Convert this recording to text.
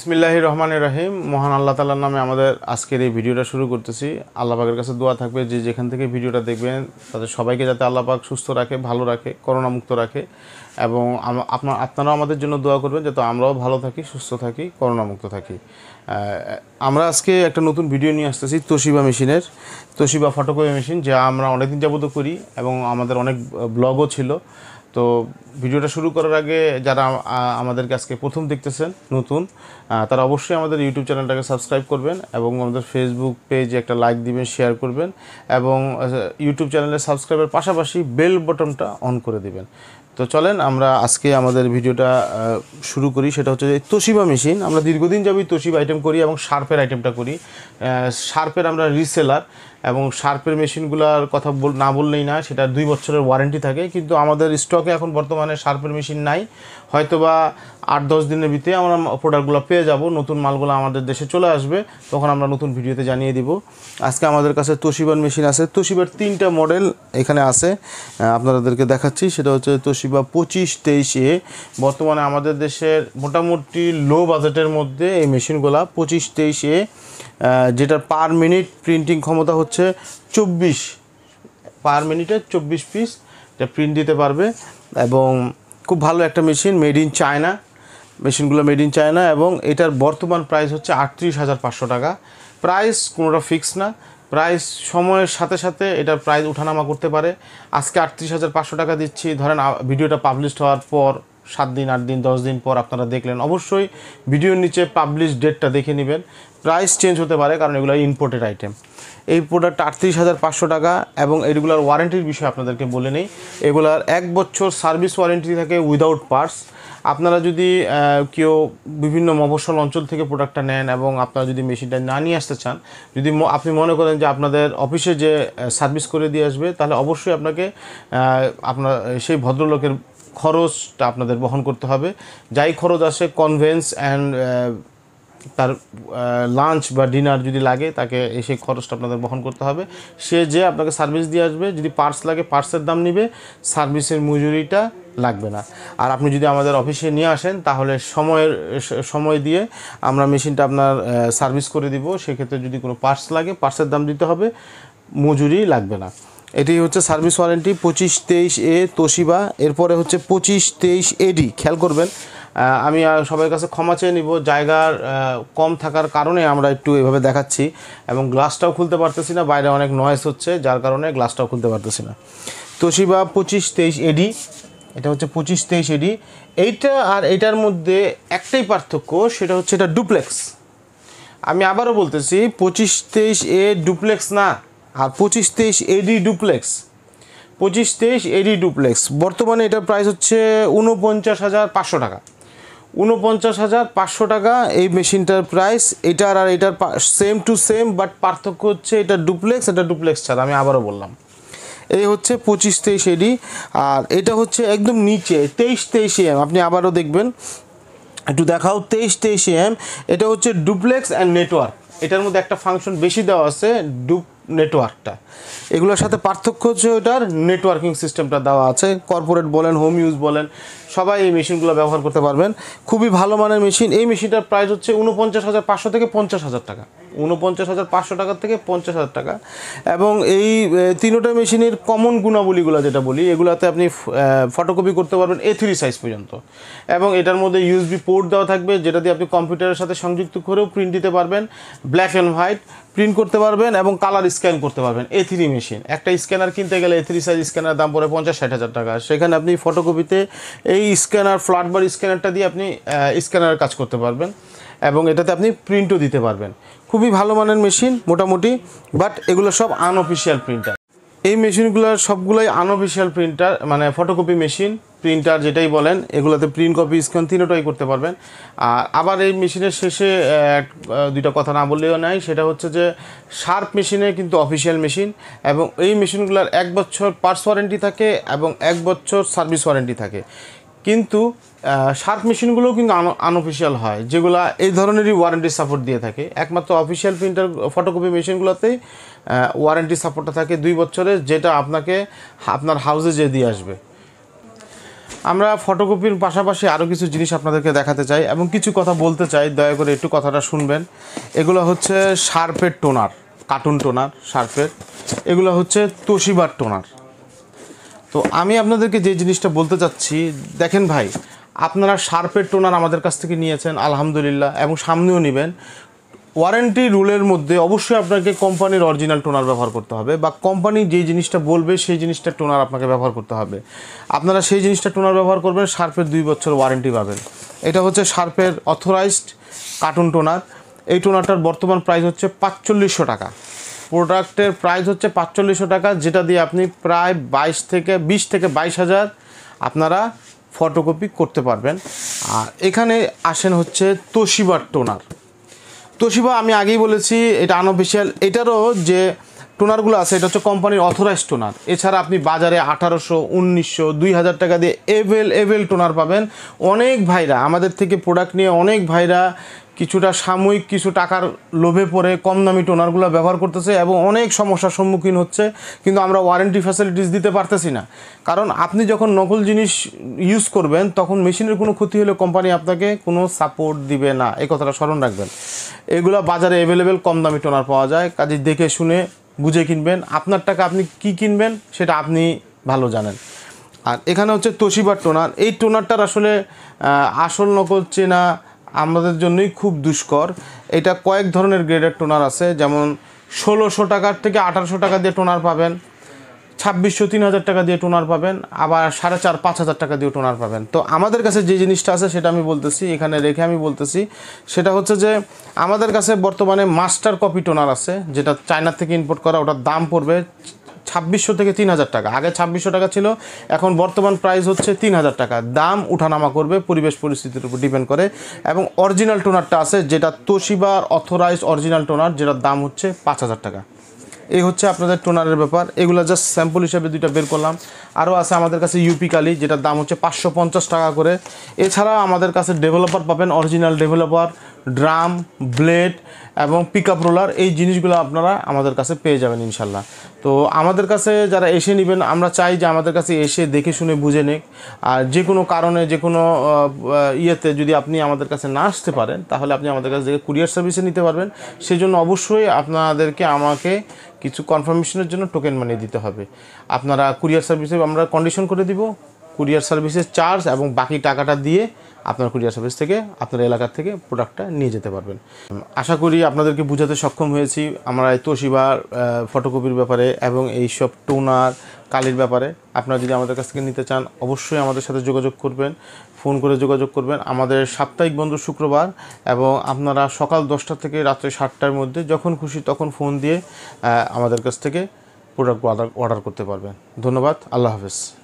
ইসমিল্লাহ রহমান রাহিম মহান আল্লাহ তালার নামে আমাদের আজকের এই ভিডিওটা শুরু করতেছি আল্লাহবাগের কাছে দোয়া থাকবে যে যেখান থেকে ভিডিওটা দেখবেন তাদের সবাইকে যাতে আল্লাপাক সুস্থ রাখে ভালো রাখে করোনামুক্ত রাখে এবং আপনার আপনারাও আমাদের জন্য দোয়া করবেন যাতে আমরাও ভালো থাকি সুস্থ থাকি করোনামুক্ত থাকি আমরা আজকে একটা নতুন ভিডিও নিয়ে আসতেছি তোশিবা মেশিনের তোশিবা ফটোকপি মেশিন যা আমরা অনেকদিন যাবত করি এবং আমাদের অনেক ব্লগও ছিল তো ভিডিওটা শুরু করার আগে যারা আমাদেরকে আজকে প্রথম দেখতেছেন নতুন তারা অবশ্যই আমাদের ইউটিউব চ্যানেলটাকে সাবস্ক্রাইব করবেন এবং আমাদের ফেসবুক পেজে একটা লাইক দিবেন শেয়ার করবেন এবং ইউটিউব চ্যানেলে সাবস্ক্রাইবের পাশাপাশি বেল বটনটা অন করে দিবেন তো চলেন আমরা আজকে আমাদের ভিডিওটা শুরু করি সেটা হচ্ছে যে তোশিবা মেশিন আমরা দীর্ঘদিন যাবি তোশিবা আইটেম করি এবং শার্পের আইটেমটা করি শার্পের আমরা রিসেলার এবং শার্পের মেশিনগুলোর কথা না বললেই না সেটা দুই বছরের ওয়ারেন্টি থাকে কিন্তু আমাদের স্টকে এখন বর্তমানে শার্পের মেশিন নাই হয়তোবা আট দশ দিনের ভিতরে আমরা প্রোডাক্টগুলো পেয়ে যাব নতুন মালগুলো আমাদের দেশে চলে আসবে তখন আমরা নতুন ভিডিওতে জানিয়ে দিব আজকে আমাদের কাছে তোশিবার মেশিন আছে তোশিবার তিনটা মডেল এখানে আছে আপনাদেরকে দেখাচ্ছি সেটা হচ্ছে তোশিবা পঁচিশ তেইশ এ বর্তমানে আমাদের দেশের মোটামুটি লো বাজেটের মধ্যে এই মেশিনগুলা পঁচিশ তেইশ এ পার মিনিট প্রিন্টিং ক্ষমতা হচ্ছে হচ্ছে চব্বিশ পার মিনিটে চব্বিশ পিস এটা প্রিন্ট দিতে পারবে এবং খুব ভালো একটা মেশিন মেড ইন চায়না মেশিনগুলো মেড ইন চায়না এবং এটার বর্তমান প্রাইস হচ্ছে আটত্রিশ হাজার পাঁচশো টাকা প্রাইস কোনোটা ফিক্স না প্রাইস সময়ের সাথে সাথে এটার প্রাইস উঠানামা করতে পারে আজকে আটত্রিশ হাজার পাঁচশো টাকা দিচ্ছি ধরেন ভিডিওটা পাবলিশ হওয়ার পর সাত দিন আট দিন দশ দিন পর আপনারা দেখলেন অবশ্যই ভিডিওর নিচে পাবলিশ ডেটটা দেখে নেবেন প্রাইস চেঞ্জ হতে পারে কারণ এগুলো ইম্পোর্টেড আইটেম এই প্রোডাক্ট আটত্রিশ হাজার পাঁচশো টাকা এবং এগুলার ওয়ারেন্টির বিষয়ে আপনাদেরকে বলে নেই এগুলার এক বছর সার্ভিস ওয়ারেন্টি থাকে উইদাউট পার্টস আপনারা যদি কেউ বিভিন্ন মফসল অঞ্চল থেকে প্রোডাক্টটা নেন এবং আপনারা যদি মেশিনটা না নিয়ে আসতে চান যদি আপনি মনে করেন যে আপনাদের অফিসে যে সার্ভিস করে দিয়ে আসবে তাহলে অবশ্যই আপনাকে আপনার সেই ভদ্রলোকের খরচটা আপনাদের বহন করতে হবে যাই খরচ আসে কনভেন্স অ্যান্ড তার লাঞ্চ বা ডিনার যদি লাগে তাকে সেই খরচটা আপনাদের বহন করতে হবে সে যে আপনাকে সার্ভিস দিয়ে আসবে যদি পার্স লাগে পার্সের দাম নিবে সার্ভিসের মজুরিটা লাগবে না আর আপনি যদি আমাদের অফিসে নিয়ে আসেন তাহলে সময়ের সময় দিয়ে আমরা মেশিনটা আপনার সার্ভিস করে দিব সেক্ষেত্রে যদি কোনো পার্স লাগে পার্সের দাম দিতে হবে মজুরি লাগবে না এটি হচ্ছে সার্ভিস ওয়ারেন্টি পঁচিশ তেইশ এ তোশিবা এরপরে হচ্ছে পঁচিশ তেইশ এডি খেয়াল করবেন আমি সবাই কাছে ক্ষমা চেয়ে নিব জায়গার কম থাকার কারণে আমরা একটু এভাবে দেখাচ্ছি এবং গ্লাসটাও খুলতে পারতেছি না বাইরে অনেক নয়েস হচ্ছে যার কারণে গ্লাসটাও খুলতে পারতেছি না তোশিবা পঁচিশ তেইশ এডি এটা হচ্ছে পঁচিশ তেইশ এডি এইটা আর এটার মধ্যে একটাই পার্থক্য সেটা হচ্ছে এটা ডুপ্লেক্স আমি আবারও বলতেছি পঁচিশ তেইশ এ ডুপ্লেক্স না আর পঁচিশ তেইশ এডি ডুপ্লেক্স পঁচিশ তেইশ এডি ডুপ্লেক্স বর্তমানে এটার প্রাইস হচ্ছে উনপঞ্চাশ হাজার পাঁচশো টাকা উনপঞ্চাশ হাজার পাঁচশো টাকা এই মেশিনটার প্রাইস এটার আর এটার সেম টু সেম বাট পার্থক্য হচ্ছে এটা ডুপ্লেক্স এটা ডুপ্লেক্স ছাড়া আমি আবারও বললাম এই হচ্ছে পঁচিশ তেইশ এডি আর এটা হচ্ছে একদম নিচে তেইশ তেইশ এম আপনি আবারও দেখবেন একটু দেখাও তেইশ তেইশ এম এটা হচ্ছে ডুপ্লেক্স অ্যান্ড নেটওয়ার্ক এটার মধ্যে একটা ফাংশন বেশি দেওয়া আছে ডুপ নেটওয়ার্কটা এগুলোর সাথে পার্থক্য হচ্ছে ওটার নেটওয়ার্কিং সিস্টেমটা দেওয়া আছে কর্পোরেট বলেন হোম ইউজ বলেন সবাই এই মেশিনগুলো ব্যবহার করতে পারবেন খুবই ভালো মানের মেশিন এই মেশিনটার প্রাইস হচ্ছে উনপঞ্চাশ হাজার পাঁচশো থেকে পঞ্চাশ হাজার টাকা উনপঞ্চাশ হাজার পাঁচশো টাকার থেকে পঞ্চাশ হাজার টাকা এবং এই তিনোটা মেশিনের কমন গুণাবলীগুলো যেটা বলি এগুলাতে আপনি ফটোকপি করতে পারবেন এ থ্রি সাইজ পর্যন্ত এবং এটার মধ্যে ইউএসবি পোর্ট দেওয়া থাকবে যেটা দিয়ে আপনি কম্পিউটারের সাথে সংযুক্ত করেও প্রিন্ট দিতে পারবেন ব্ল্যাক অ্যান্ড হোয়াইট প্রিন্ট করতে পারবেন এবং কালার স্ক্যান করতে পারবেন এ থ্রি মেশিন একটা স্ক্যানার কিনতে গেলে এ থ্রি সাইজ স্ক্যানার দাম পড়ে পঞ্চাশ ষাট হাজার টাকা সেখানে আপনি ফটোকপিতে এই স্ক্যানার ফ্ল্যাটবার স্ক্যানারটা দিয়ে আপনি স্ক্যানার কাজ করতে পারবেন এবং এটাতে আপনি প্রিন্টও দিতে পারবেন খুবই ভালো মানের মেশিন মোটামুটি বাট এগুলো সব আনঅফিসিয়াল প্রিন্টার এই মেশিনগুলোর সবগুলোই আনঅফিসিয়াল প্রিন্টার মানে ফটোকপি মেশিন প্রিন্টার যেটাই বলেন এগুলোতে প্রিন্ট কপি স্ক্যান তিনটাই করতে পারবেন আর আবার এই মেশিনের শেষে দুইটা কথা না বললেও নাই সেটা হচ্ছে যে শার্প মেশিনে কিন্তু অফিসিয়াল মেশিন এবং এই মেশিনগুলোর এক বছর পার্টস ওয়ারেন্টি থাকে এবং এক বছর সার্ভিস ওয়ারেন্টি থাকে কিন্তু শার্প মেশিনগুলোও কিন্তু আনঅফিসিয়াল হয় যেগুলো এই ধরনেরই ওয়ারেন্টি সাপোর্ট দিয়ে থাকে একমাত্র অফিসিয়াল প্রিন্টার ফটোকপি মেশিনগুলোতেই ওয়ারেন্টি সাপোর্টটা থাকে দুই বছরের যেটা আপনাকে আপনার হাউসে যে দিয়ে আসবে আমরা ফটোকপির পাশাপাশি আরও কিছু জিনিস আপনাদেরকে দেখাতে চাই এবং কিছু কথা বলতে চাই দয়া করে একটু কথাটা শুনবেন এগুলো হচ্ছে শার্পের টোনার কার্টুন টোনার শার্পের এগুলো হচ্ছে তোশিবার টোনার তো আমি আপনাদেরকে যে জিনিসটা বলতে চাচ্ছি দেখেন ভাই আপনারা শার্পের টোনার আমাদের কাছ থেকে নিয়েছেন আলহামদুলিল্লাহ এবং সামনেও নেবেন ওয়ারেন্টি রুলের মধ্যে অবশ্যই আপনাকে কোম্পানির অরিজিনাল টোনার ব্যবহার করতে হবে বা কোম্পানি যে জিনিসটা বলবে সেই জিনিসটা টোনার আপনাকে ব্যবহার করতে হবে আপনারা সেই জিনিসটা টোনার ব্যবহার করবেন শার্পের দুই বছর ওয়ারেন্টি পাবেন এটা হচ্ছে শার্পের অথরাইজড কার্টুন টোনার এই টোনারটার বর্তমান প্রাইস হচ্ছে পাঁচচল্লিশশো টাকা প্রোডাক্টের প্রাইস হচ্ছে পাঁচচল্লিশশো টাকা যেটা দিয়ে আপনি প্রায় বাইশ থেকে বিশ থেকে বাইশ হাজার আপনারা ফটোকপি করতে পারবেন আর এখানে আসেন হচ্ছে তোশিবার টোনার তোশিবা আমি আগেই বলেছি এটা আনঅফিসিয়াল এটারও যে টোনারগুলো আছে এটা হচ্ছে কোম্পানির অথরাইজ টোনার এছাড়া আপনি বাজারে আঠারোশো উনিশশো দুই হাজার টাকা দিয়ে এভেল এভেল টোনার পাবেন অনেক ভাইরা আমাদের থেকে প্রোডাক্ট নিয়ে অনেক ভাইরা কিছুটা সাময়িক কিছু টাকার লোভে পড়ে কম দামি টোনারগুলো ব্যবহার করতেছে এবং অনেক সমস্যার সম্মুখীন হচ্ছে কিন্তু আমরা ওয়ারেন্টি ফ্যাসিলিটিস দিতে পারতেছি না কারণ আপনি যখন নকল জিনিস ইউজ করবেন তখন মেশিনের কোনো ক্ষতি হলে কোম্পানি আপনাকে কোনো সাপোর্ট দিবে না এই কথাটা স্মরণ রাখবেন এগুলো বাজারে অ্যাভেলেবেল কম দামি টোনার পাওয়া যায় কাজে দেখে শুনে বুঝে কিনবেন আপনার টাকা আপনি কি কিনবেন সেটা আপনি ভালো জানেন আর এখানে হচ্ছে তোশিবার টোনার এই টোনারটার আসলে আসল নকল চেনা আমাদের জন্যই খুব দুষ্কর এটা কয়েক ধরনের গ্রেডের টোনার আছে যেমন ষোলোশো টাকার থেকে আঠারোশো টাকা দিয়ে টোনার পাবেন ছাব্বিশশো তিন হাজার টাকা দিয়ে টোনার পাবেন আবার সাড়ে চার পাঁচ হাজার টাকা দিয়ে টোনার পাবেন তো আমাদের কাছে যে জিনিসটা আছে সেটা আমি বলতেছি এখানে রেখে আমি বলতেছি সেটা হচ্ছে যে আমাদের কাছে বর্তমানে মাস্টার কপি টোনার আছে যেটা চায়নার থেকে ইম্পোর্ট করা ওটার দাম পড়বে ছাব্বিশশো থেকে তিন হাজার টাকা আগে ছাব্বিশশো টাকা ছিল এখন বর্তমান প্রাইস হচ্ছে তিন হাজার টাকা দাম উঠানামা করবে পরিবেশ পরিস্থিতির উপর ডিপেন্ড করে এবং অরিজিনাল টোনারটা আছে যেটা তোশিবার অথরাইজ অরিজিনাল টোনার যেটার দাম হচ্ছে পাঁচ হাজার টাকা এই হচ্ছে আপনাদের টোনারের ব্যাপার এগুলো জাস্ট স্যাম্পল হিসাবে দুইটা বের করলাম আরও আছে আমাদের কাছে ইউপি কালি যেটার দাম হচ্ছে পাঁচশো টাকা করে এছাড়া আমাদের কাছে ডেভেলপার পাবেন অরিজিনাল ডেভেলপার ড্রাম ব্লেড এবং পিক আপ রোলার এই জিনিসগুলো আপনারা আমাদের কাছে পেয়ে যাবেন ইনশাল্লাহ তো আমাদের কাছে যারা এসে নেবেন আমরা চাই যে আমাদের কাছে এসে দেখে শুনে বুঝে নিক আর যে কোনো কারণে যে কোনো ইয়েতে যদি আপনি আমাদের কাছে না আসতে পারেন তাহলে আপনি আমাদের কাছে কুরিয়ার সার্ভিসে নিতে পারবেন সেজন্য অবশ্যই আপনাদেরকে আমাকে কিছু কনফার্মেশনের জন্য টোকেন মানি দিতে হবে আপনারা কুরিয়ার সার্ভিসে আমরা কন্ডিশন করে দিব কুরিয়ার সার্ভিসের চার্জ এবং বাকি টাকাটা দিয়ে আপনার কুরিয়ার সার্ভিস থেকে আপনার এলাকার থেকে প্রোডাক্টটা নিয়ে যেতে পারবেন আশা করি আপনাদেরকে বোঝাতে সক্ষম হয়েছি আমরা এই তোষিবার ফটোকপির ব্যাপারে এবং এই সব টোনার কালির ব্যাপারে আপনারা যদি আমাদের কাছ থেকে নিতে চান অবশ্যই আমাদের সাথে যোগাযোগ করবেন ফোন করে যোগাযোগ করবেন আমাদের সাপ্তাহিক বন্ধ শুক্রবার এবং আপনারা সকাল দশটা থেকে রাত্রে সাতটার মধ্যে যখন খুশি তখন ফোন দিয়ে আমাদের কাছ থেকে প্রোডাক্ট অর্ডার করতে পারবেন ধন্যবাদ আল্লাহ হাফেজ